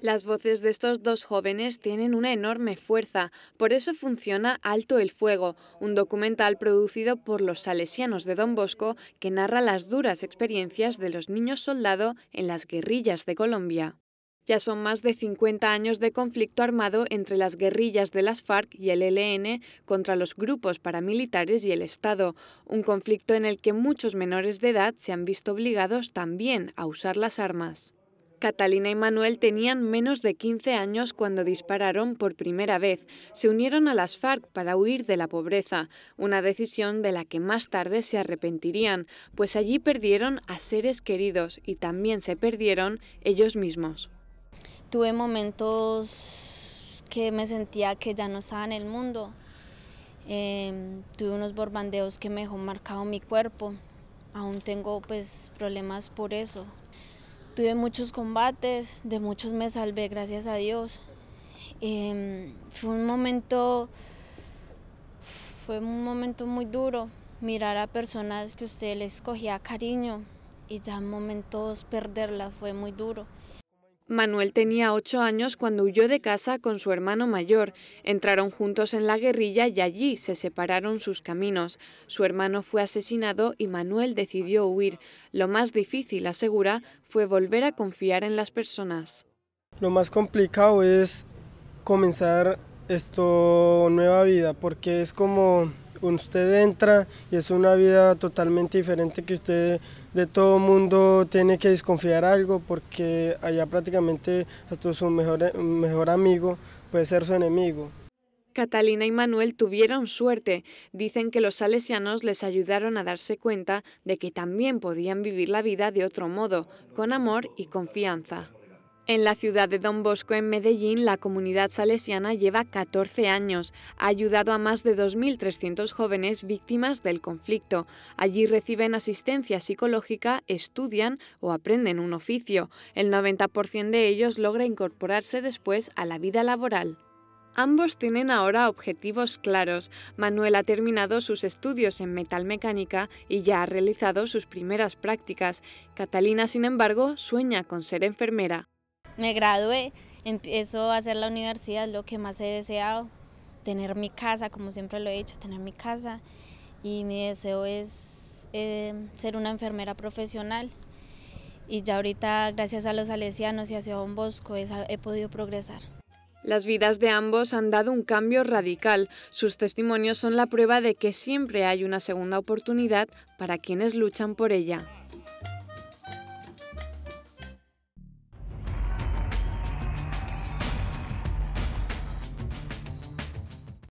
Las voces de estos dos jóvenes tienen una enorme fuerza, por eso funciona Alto el Fuego, un documental producido por los salesianos de Don Bosco que narra las duras experiencias de los niños soldado en las guerrillas de Colombia. Ya son más de 50 años de conflicto armado entre las guerrillas de las FARC y el ELN contra los grupos paramilitares y el Estado, un conflicto en el que muchos menores de edad se han visto obligados también a usar las armas. Catalina y Manuel tenían menos de 15 años cuando dispararon por primera vez. Se unieron a las FARC para huir de la pobreza, una decisión de la que más tarde se arrepentirían, pues allí perdieron a seres queridos y también se perdieron ellos mismos. Tuve momentos que me sentía que ya no estaba en el mundo. Em, tuve unos borbandeos que me dejó marcado mi cuerpo. Aún tengo pues problemas por eso. Tuve muchos combates, de muchos me salvé, gracias a Dios. Em, fue un momento, fue un momento muy duro, mirar a personas que usted les cogía cariño y ya momentos perderla fue muy duro. Manuel tenía ocho años cuando huyó de casa con su hermano mayor. Entraron juntos en la guerrilla y allí se separaron sus caminos. Su hermano fue asesinado y Manuel decidió huir. Lo más difícil, asegura, fue volver a confiar en las personas. Lo más complicado es comenzar esta nueva vida porque es como usted entra y es una vida totalmente diferente que usted de todo mundo tiene que desconfiar algo porque allá prácticamente hasta su mejor, mejor amigo puede ser su enemigo. Catalina y Manuel tuvieron suerte. Dicen que los salesianos les ayudaron a darse cuenta de que también podían vivir la vida de otro modo, con amor y confianza. En la ciudad de Don Bosco, en Medellín, la comunidad salesiana lleva 14 años. Ha ayudado a más de 2.300 jóvenes víctimas del conflicto. Allí reciben asistencia psicológica, estudian o aprenden un oficio. El 90% de ellos logra incorporarse después a la vida laboral. Ambos tienen ahora objetivos claros. Manuel ha terminado sus estudios en metalmecánica y ya ha realizado sus primeras prácticas. Catalina, sin embargo, sueña con ser enfermera me gradué, empiezo a hacer la universidad, lo que más he deseado, tener mi casa, como siempre lo he dicho, tener mi casa. Y mi deseo es em, ser una enfermera profesional. Y ya ahorita, gracias a los salesianos y a Ciudad Bosco, he podido progresar. Las vidas de ambos han dado un cambio radical. Sus testimonios son la prueba de que siempre hay una segunda oportunidad para quienes luchan por ella.